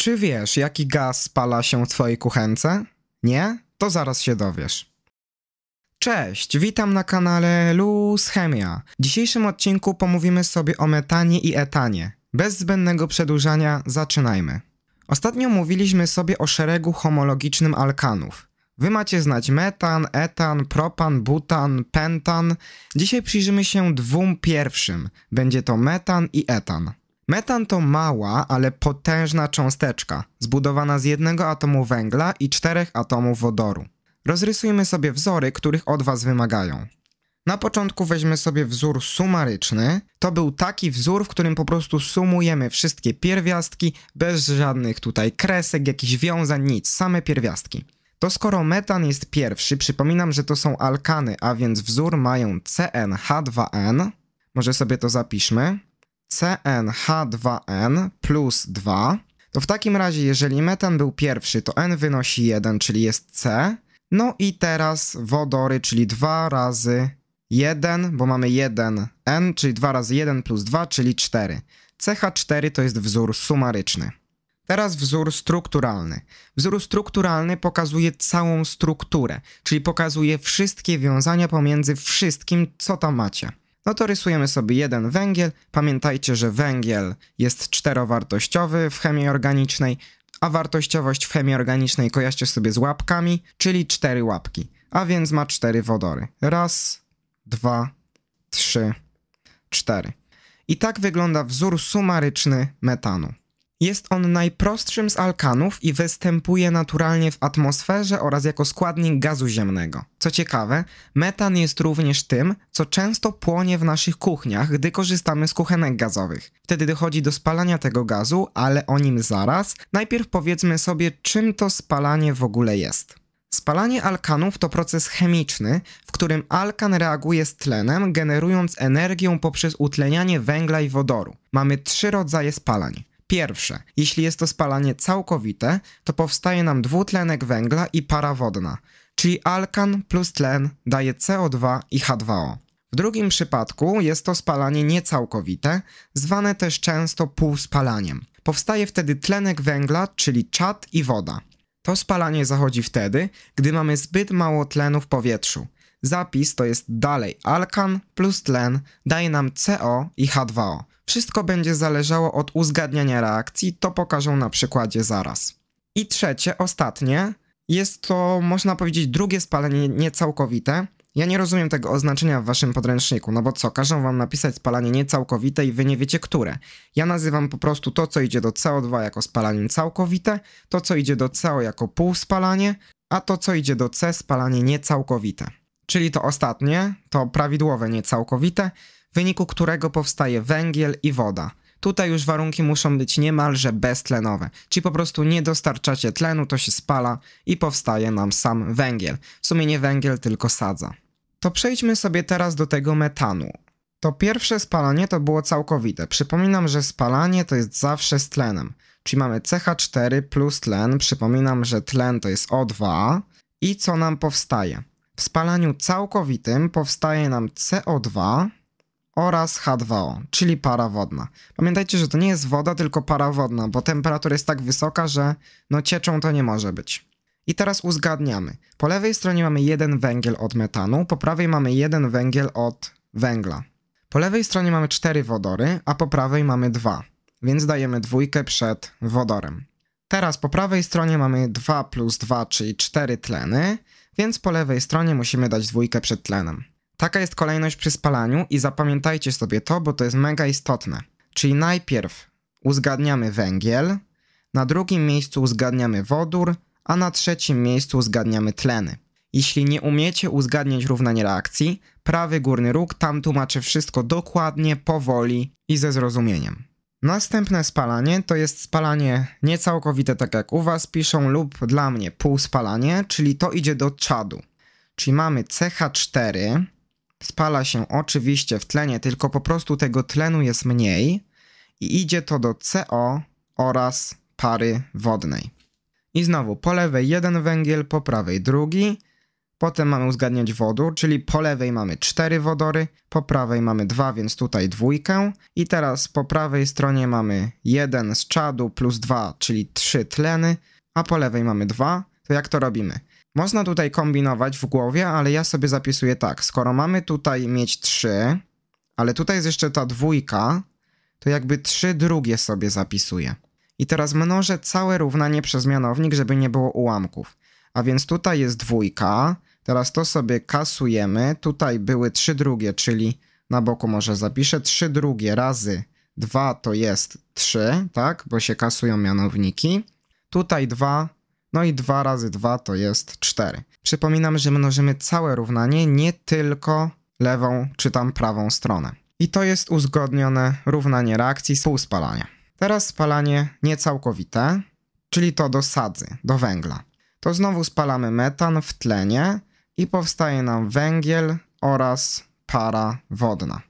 Czy wiesz, jaki gaz spala się w twojej kuchence? Nie? To zaraz się dowiesz. Cześć, witam na kanale Luz Chemia. W dzisiejszym odcinku pomówimy sobie o metanie i etanie. Bez zbędnego przedłużania zaczynajmy. Ostatnio mówiliśmy sobie o szeregu homologicznym alkanów. Wy macie znać metan, etan, propan, butan, pentan. Dzisiaj przyjrzymy się dwóm pierwszym. Będzie to metan i etan. Metan to mała, ale potężna cząsteczka, zbudowana z jednego atomu węgla i czterech atomów wodoru. Rozrysujmy sobie wzory, których od Was wymagają. Na początku weźmy sobie wzór sumaryczny. To był taki wzór, w którym po prostu sumujemy wszystkie pierwiastki, bez żadnych tutaj kresek, jakichś wiązań, nic, same pierwiastki. To skoro metan jest pierwszy, przypominam, że to są alkany, a więc wzór mają CnH2n. Może sobie to zapiszmy. CnH2n plus 2, to w takim razie jeżeli metan był pierwszy, to n wynosi 1, czyli jest C. No i teraz wodory, czyli 2 razy 1, bo mamy 1n, czyli 2 razy 1 plus 2, czyli 4. CH4 to jest wzór sumaryczny. Teraz wzór strukturalny. Wzór strukturalny pokazuje całą strukturę, czyli pokazuje wszystkie wiązania pomiędzy wszystkim, co tam macie no to rysujemy sobie jeden węgiel. Pamiętajcie, że węgiel jest czterowartościowy w chemii organicznej, a wartościowość w chemii organicznej kojarzcie sobie z łapkami, czyli cztery łapki, a więc ma cztery wodory. Raz, dwa, trzy, cztery. I tak wygląda wzór sumaryczny metanu. Jest on najprostszym z alkanów i występuje naturalnie w atmosferze oraz jako składnik gazu ziemnego. Co ciekawe, metan jest również tym, co często płonie w naszych kuchniach, gdy korzystamy z kuchenek gazowych. Wtedy dochodzi do spalania tego gazu, ale o nim zaraz. Najpierw powiedzmy sobie, czym to spalanie w ogóle jest. Spalanie alkanów to proces chemiczny, w którym alkan reaguje z tlenem, generując energię poprzez utlenianie węgla i wodoru. Mamy trzy rodzaje spalań. Pierwsze, jeśli jest to spalanie całkowite, to powstaje nam dwutlenek węgla i para wodna, czyli alkan plus tlen daje CO2 i H2O. W drugim przypadku jest to spalanie niecałkowite, zwane też często półspalaniem. Powstaje wtedy tlenek węgla, czyli czad i woda. To spalanie zachodzi wtedy, gdy mamy zbyt mało tlenu w powietrzu. Zapis to jest dalej alkan plus tlen daje nam CO i H2O. Wszystko będzie zależało od uzgadniania reakcji, to pokażę na przykładzie zaraz. I trzecie, ostatnie, jest to, można powiedzieć, drugie spalenie niecałkowite. Ja nie rozumiem tego oznaczenia w waszym podręczniku, no bo co, każą wam napisać spalanie niecałkowite i wy nie wiecie które. Ja nazywam po prostu to, co idzie do CO2 jako spalanie całkowite, to, co idzie do CO jako półspalanie, a to, co idzie do C spalanie niecałkowite. Czyli to ostatnie, to prawidłowe niecałkowite, w wyniku którego powstaje węgiel i woda. Tutaj już warunki muszą być niemalże beztlenowe, czyli po prostu nie dostarczacie tlenu, to się spala i powstaje nam sam węgiel. W sumie nie węgiel, tylko sadza. To przejdźmy sobie teraz do tego metanu. To pierwsze spalanie to było całkowite. Przypominam, że spalanie to jest zawsze z tlenem. Czyli mamy CH4 plus tlen. Przypominam, że tlen to jest O2. I co nam powstaje? W spalaniu całkowitym powstaje nam CO2 oraz H2O, czyli para wodna. Pamiętajcie, że to nie jest woda, tylko para wodna, bo temperatura jest tak wysoka, że no cieczą to nie może być. I teraz uzgadniamy. Po lewej stronie mamy jeden węgiel od metanu, po prawej mamy jeden węgiel od węgla. Po lewej stronie mamy cztery wodory, a po prawej mamy dwa, więc dajemy dwójkę przed wodorem. Teraz po prawej stronie mamy 2 plus 2, czyli 4 tleny, więc po lewej stronie musimy dać dwójkę przed tlenem. Taka jest kolejność przy spalaniu i zapamiętajcie sobie to, bo to jest mega istotne. Czyli najpierw uzgadniamy węgiel, na drugim miejscu uzgadniamy wodór, a na trzecim miejscu uzgadniamy tleny. Jeśli nie umiecie uzgadniać równania reakcji, prawy górny róg tam tłumaczy wszystko dokładnie, powoli i ze zrozumieniem. Następne spalanie to jest spalanie niecałkowite, tak jak u Was piszą, lub dla mnie półspalanie, czyli to idzie do czadu. Czyli mamy CH4, spala się oczywiście w tlenie, tylko po prostu tego tlenu jest mniej i idzie to do CO oraz pary wodnej. I znowu po lewej jeden węgiel, po prawej drugi. Potem mamy uzgadniać wodór, czyli po lewej mamy cztery wodory, po prawej mamy dwa, więc tutaj dwójkę. I teraz po prawej stronie mamy jeden z czadu plus dwa, czyli trzy tleny, a po lewej mamy dwa. To jak to robimy? Można tutaj kombinować w głowie, ale ja sobie zapisuję tak. Skoro mamy tutaj mieć 3, ale tutaj jest jeszcze ta dwójka, to jakby 3 drugie sobie zapisuję. I teraz mnożę całe równanie przez mianownik, żeby nie było ułamków. A więc tutaj jest dwójka, teraz to sobie kasujemy. Tutaj były 3 drugie, czyli na boku może zapiszę 3 drugie razy 2 to jest 3, tak? Bo się kasują mianowniki. Tutaj 2 no i 2 razy 2 to jest 4. Przypominam, że mnożymy całe równanie, nie tylko lewą czy tam prawą stronę. I to jest uzgodnione równanie reakcji półspalania. Teraz spalanie niecałkowite, czyli to do sadzy, do węgla. To znowu spalamy metan w tlenie i powstaje nam węgiel oraz para wodna.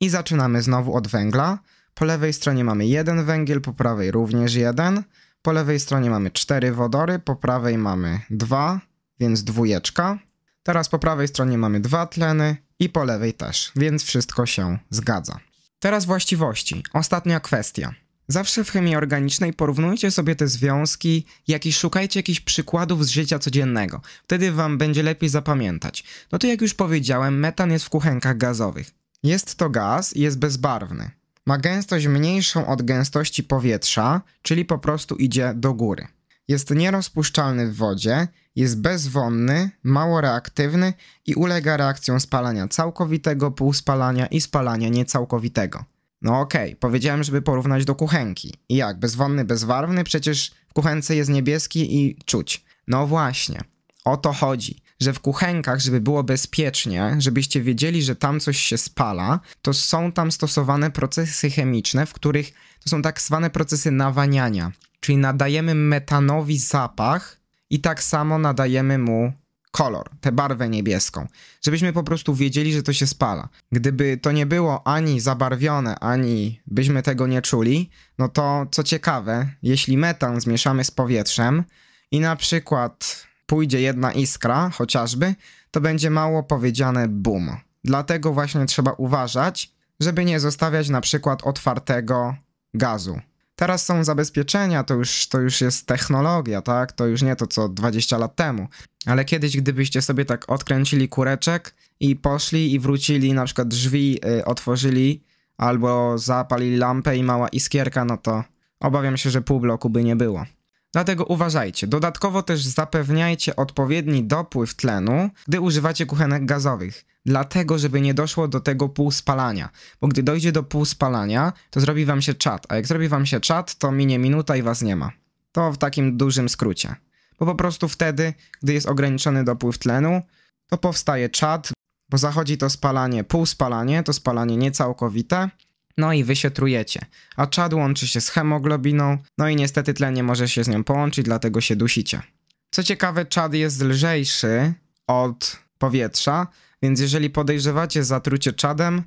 I zaczynamy znowu od węgla. Po lewej stronie mamy jeden węgiel, po prawej również jeden. Po lewej stronie mamy cztery wodory, po prawej mamy dwa, więc dwójeczka. Teraz po prawej stronie mamy dwa tleny i po lewej też, więc wszystko się zgadza. Teraz właściwości. Ostatnia kwestia. Zawsze w chemii organicznej porównujcie sobie te związki, jak i szukajcie jakichś przykładów z życia codziennego. Wtedy wam będzie lepiej zapamiętać. No to jak już powiedziałem, metan jest w kuchenkach gazowych. Jest to gaz i jest bezbarwny ma gęstość mniejszą od gęstości powietrza, czyli po prostu idzie do góry. Jest nierozpuszczalny w wodzie, jest bezwonny, mało reaktywny i ulega reakcjom spalania całkowitego, półspalania i spalania niecałkowitego. No okej, okay, powiedziałem, żeby porównać do kuchenki. I jak, bezwonny, bezwarwny? Przecież w kuchence jest niebieski i czuć. No właśnie, o to chodzi że w kuchenkach, żeby było bezpiecznie, żebyście wiedzieli, że tam coś się spala, to są tam stosowane procesy chemiczne, w których to są tak zwane procesy nawaniania, czyli nadajemy metanowi zapach i tak samo nadajemy mu kolor, tę barwę niebieską, żebyśmy po prostu wiedzieli, że to się spala. Gdyby to nie było ani zabarwione, ani byśmy tego nie czuli, no to co ciekawe, jeśli metan zmieszamy z powietrzem i na przykład pójdzie jedna iskra chociażby, to będzie mało powiedziane boom. Dlatego właśnie trzeba uważać, żeby nie zostawiać na przykład otwartego gazu. Teraz są zabezpieczenia, to już, to już jest technologia, tak? To już nie to co 20 lat temu. Ale kiedyś, gdybyście sobie tak odkręcili kureczek i poszli i wrócili, na przykład drzwi y, otworzyli albo zapalili lampę i mała iskierka, no to obawiam się, że pół bloku by nie było. Dlatego uważajcie. Dodatkowo też zapewniajcie odpowiedni dopływ tlenu, gdy używacie kuchenek gazowych. Dlatego, żeby nie doszło do tego półspalania. Bo gdy dojdzie do półspalania, to zrobi wam się czat. A jak zrobi wam się czat, to minie minuta i was nie ma. To w takim dużym skrócie. Bo po prostu wtedy, gdy jest ograniczony dopływ tlenu, to powstaje czat, bo zachodzi to spalanie, półspalanie, to spalanie niecałkowite no i wysiotrujecie. A czad łączy się z hemoglobiną, no i niestety tlen nie może się z nią połączyć, dlatego się dusicie. Co ciekawe, czad jest lżejszy od powietrza, więc jeżeli podejrzewacie zatrucie czadem,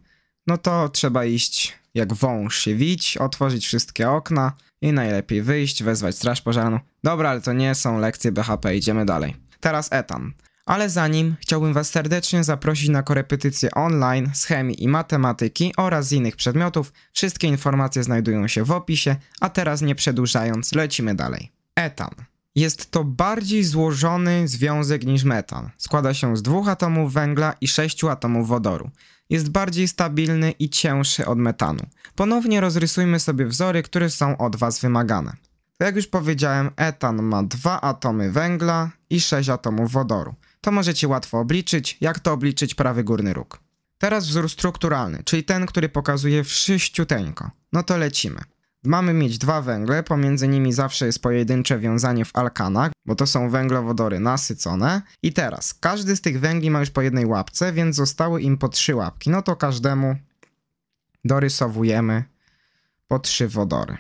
no to trzeba iść jak wąż się wić, otworzyć wszystkie okna i najlepiej wyjść, wezwać straż pożarną. Dobra, ale to nie są lekcje BHP, idziemy dalej. Teraz etan. Ale zanim chciałbym Was serdecznie zaprosić na korepetycje online z chemii i matematyki oraz z innych przedmiotów. Wszystkie informacje znajdują się w opisie, a teraz nie przedłużając, lecimy dalej. Etan. Jest to bardziej złożony związek niż metan. Składa się z dwóch atomów węgla i sześciu atomów wodoru. Jest bardziej stabilny i cięższy od metanu. Ponownie rozrysujmy sobie wzory, które są od Was wymagane. Jak już powiedziałem, etan ma dwa atomy węgla i sześć atomów wodoru to możecie łatwo obliczyć, jak to obliczyć prawy górny róg. Teraz wzór strukturalny, czyli ten, który pokazuje sześciuteńko. No to lecimy. Mamy mieć dwa węgle, pomiędzy nimi zawsze jest pojedyncze wiązanie w alkanach, bo to są węglowodory nasycone. I teraz, każdy z tych węgli ma już po jednej łapce, więc zostały im po trzy łapki. No to każdemu dorysowujemy po trzy wodory.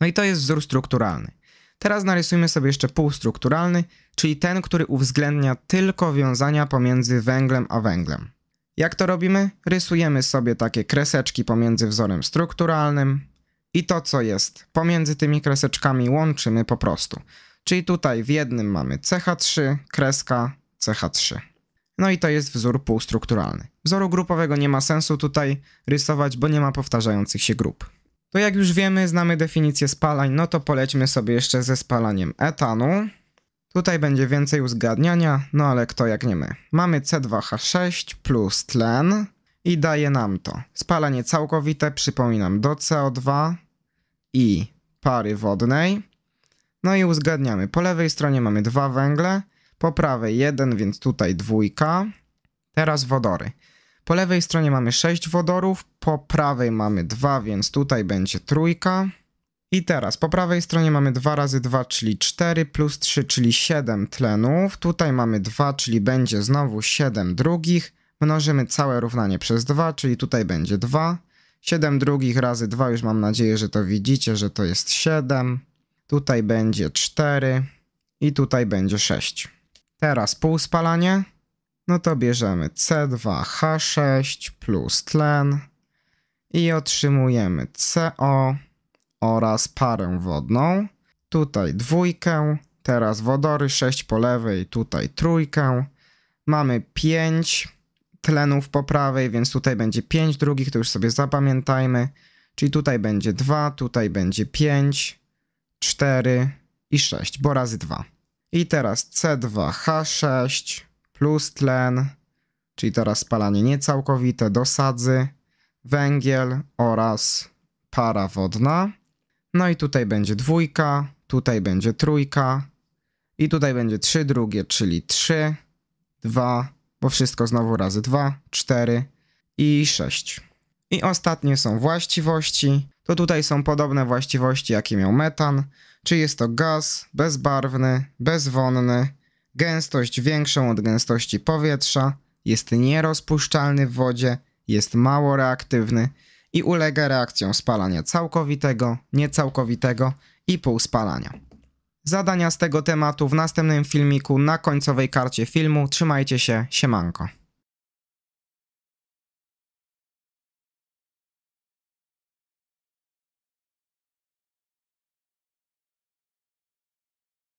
No i to jest wzór strukturalny. Teraz narysujmy sobie jeszcze półstrukturalny, czyli ten, który uwzględnia tylko wiązania pomiędzy węglem a węglem. Jak to robimy? Rysujemy sobie takie kreseczki pomiędzy wzorem strukturalnym i to, co jest pomiędzy tymi kreseczkami łączymy po prostu. Czyli tutaj w jednym mamy CH3, kreska CH3. No i to jest wzór półstrukturalny. Wzoru grupowego nie ma sensu tutaj rysować, bo nie ma powtarzających się grup. To jak już wiemy, znamy definicję spalań, no to polećmy sobie jeszcze ze spalaniem etanu. Tutaj będzie więcej uzgadniania, no ale kto jak nie my. Mamy C2H6 plus tlen i daje nam to. Spalanie całkowite, przypominam, do CO2 i pary wodnej. No i uzgadniamy. Po lewej stronie mamy dwa węgle, po prawej jeden, więc tutaj dwójka. Teraz wodory. Po lewej stronie mamy 6 wodorów, po prawej mamy 2, więc tutaj będzie trójka. I teraz po prawej stronie mamy 2 razy 2, czyli 4, plus 3, czyli 7 tlenów. Tutaj mamy 2, czyli będzie znowu 7 drugich. Mnożymy całe równanie przez 2, czyli tutaj będzie 2. 7 drugich razy 2, już mam nadzieję, że to widzicie, że to jest 7. Tutaj będzie 4 i tutaj będzie 6. Teraz pół spalanie, no to bierzemy C2H6 plus tlen i otrzymujemy CO oraz parę wodną. Tutaj dwójkę, teraz wodory 6 po lewej, tutaj trójkę. Mamy 5 tlenów po prawej, więc tutaj będzie 5 drugich, to już sobie zapamiętajmy. Czyli tutaj będzie 2, tutaj będzie 5, 4 i 6, bo razy 2. I teraz C2H6 plus tlen, czyli to rozpalanie niecałkowite, dosadzy, węgiel oraz para wodna. No i tutaj będzie dwójka, tutaj będzie trójka i tutaj będzie trzy drugie, czyli trzy, dwa, bo wszystko znowu razy dwa, cztery i sześć. I ostatnie są właściwości. To tutaj są podobne właściwości, jakie miał metan, Czy jest to gaz bezbarwny, bezwonny, gęstość większą od gęstości powietrza, jest nierozpuszczalny w wodzie, jest mało reaktywny i ulega reakcjom spalania całkowitego, niecałkowitego i półspalania. Zadania z tego tematu w następnym filmiku na końcowej karcie filmu. Trzymajcie się, siemanko.